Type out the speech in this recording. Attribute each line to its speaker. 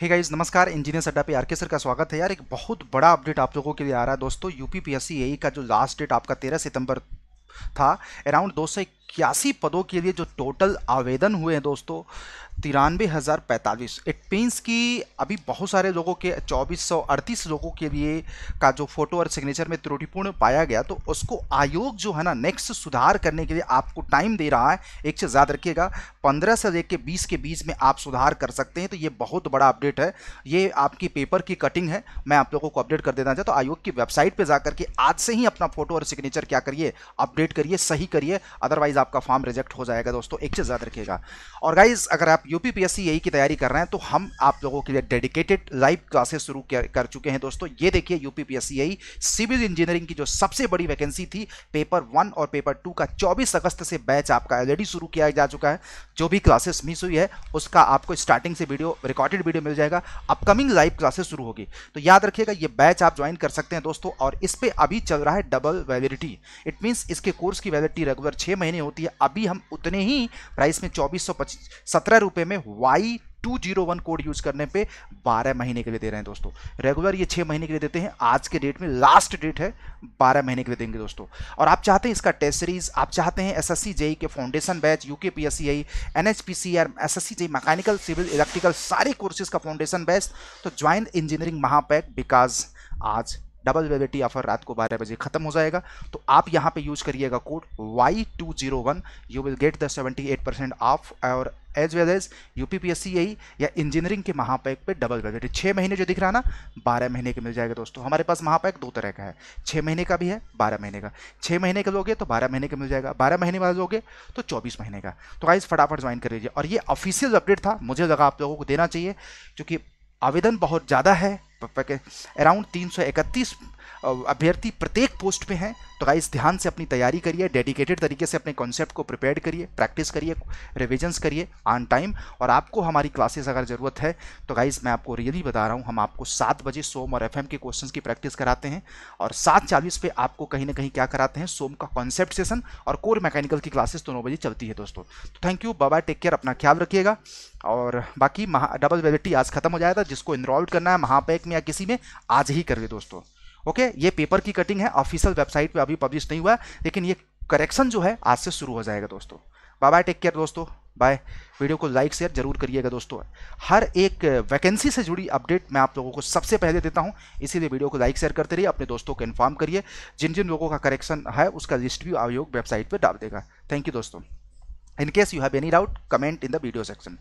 Speaker 1: hey guys नमस्कार engineer सड्डा पे R K sir का स्वागत है यार एक बहुत बड़ा अपडेट आप लोगों के लिए आ रहा है दोस्तों यूपीपीएससी पी e का जो लास्ट डेट आपका तेरह सितंबर था अराउंड दो सौ इक्यासी पदों के लिए जो टोटल आवेदन हुए हैं दोस्तों तिरानवे हज़ार पैंतालीस इट मीन्स कि अभी बहुत सारे लोगों के चौबीस सौ अड़तीस लोगों के लिए का जो फ़ोटो और सिग्नेचर में त्रुटिपूर्ण पाया गया तो उसको आयोग जो है ना नेक्स्ट सुधार करने के लिए आपको टाइम दे रहा है एक से ज्यादा रखिएगा पंद्रह से लेकर बीस के बीच में आप सुधार कर सकते हैं तो ये बहुत बड़ा अपडेट है ये आपकी पेपर की कटिंग है मैं आप लोगों को अपडेट कर देना चाहता तो आयोग की वेबसाइट पर जा करके आज से ही अपना फ़ोटो और सिग्नेचर क्या करिए अपडेट करिए सही करिए अदरवाइज अदरवाइज आपका फॉर्म रिजेक्ट हो जाएगा दोस्तों एक चीज़ याद रखिएगा और गाइज अगर आप यू पी यही की तैयारी कर रहे हैं तो हम आप लोगों के लिए डेडिकेटेड लाइव क्लासेस शुरू कर चुके हैं दोस्तों ये देखिए यू पी यही सिविल इंजीनियरिंग की जो सबसे बड़ी वैकेंसी थी पेपर वन और पेपर टू का चौबीस अगस्त से बैच आपका ऑलरेडी शुरू किया जा चुका है जो भी क्लासेस मिस हुई है उसका आपको स्टार्टिंग से वीडियो रिकॉर्डेड वीडियो मिल जाएगा अपकमिंग लाइव क्लासेस शुरू होगी तो याद रखिएगा ये बैच आप ज्वाइन कर सकते हैं दोस्तों और इस पर अभी चल रहा है डबल वैलिडिटी इट मीन्स इसके कोर्स की वैलिडिटी रेगुलर छः महीने होती है अभी हम उतने ही प्राइस में चौबीस सौ पच्चीस सत्रह रुपये में Y two zero one code use करने पे 12 महीने के लिए दे रहे हैं दोस्तों रेगुलर ये 6 महीने के लिए देते हैं आज के डेट में लास्ट डेट है 12 महीने के लिए देंगे दोस्तों और आप चाहते हैं इसका टेस्ट सीरीज आप चाहते हैं एस एस e के foundation batch U K P S C I JE mechanical civil electrical सारे कोर्सेज का फाउंडेशन बैच तो ज्वाइन इंजीनियरिंग महापैक बिकॉज आज डबल वेबिटी ऑफर रात को बारह बजे खत्म हो जाएगा तो आप यहाँ पे यूज करिएगा code Y two zero one you will get the seventy eight percent off और as well as U P P S C I या इंजीनियरिंग के महापैक पे डबल वेबिटी छः महीने जो दिख रहा ना बारह महीने के मिल जाएगा दोस्तों हमारे पास महापैक दो तरह का है छः महीने का भी है बारह महीने का छः महीने का लोगे तो बारह महीने का मिल जाएगा बारह महीने वाले लोगे तो चौबीस महीने का तो आइज फटाफट ज्वाइन कर लीजिए और ये ऑफिशियल अपडेट था मुझे लगा आप लोगों को देना चाहिए क्योंकि आवेदन बहुत ज़्यादा है अराउंड तीन सौ इकतीस अभ्यर्थी प्रत्येक पोस्ट पे हैं तो गाइस ध्यान से अपनी तैयारी करिए डेडिकेटेड तरीके से अपने कॉन्सेप्ट को प्रिपेयर करिए प्रैक्टिस करिए रिविजन्स करिए ऑन टाइम और आपको हमारी क्लासेस अगर ज़रूरत है तो गाइस मैं आपको रियली बता रहा हूँ हम आपको सात बजे सोम और एफ के क्वेश्चन की प्रैक्टिस कराते हैं और सात चालीस पे आपको कहीं ना कहीं क्या कराते हैं सोम का कॉन्सेप्ट सेशन और कोर मैकेनिकल की क्लासेस दोनों तो बजे चलती है दोस्तों तो थैंक यू बाबा टेक केयर अपना ख्याल रखिएगा और बाकी महा डबल वेलिटी आज खत्म हो जाएगा जिसको इनरोल्व करना है महापैक में या किसी में आज ही करिए दोस्तों ओके ये पेपर की कटिंग है ऑफिशियल वेबसाइट पे अभी पब्लिश नहीं हुआ लेकिन ये करेक्शन जो है आज से शुरू हो जाएगा दोस्तों बाय बाय टेक केयर दोस्तों बाय वीडियो को लाइक शेयर जरूर करिएगा दोस्तों हर एक वैकेंसी से जुड़ी अपडेट मैं आप लोगों को सबसे पहले देता हूं इसीलिए वीडियो को लाइक शेयर करते रहिए अपने दोस्तों को इन्फॉर्म करिए जिन जिन लोगों का करेक्शन है उसका लिस्ट भी आयोग वेबसाइट पर डाल देगा थैंक यू दोस्तों in case you have any doubt comment in the video section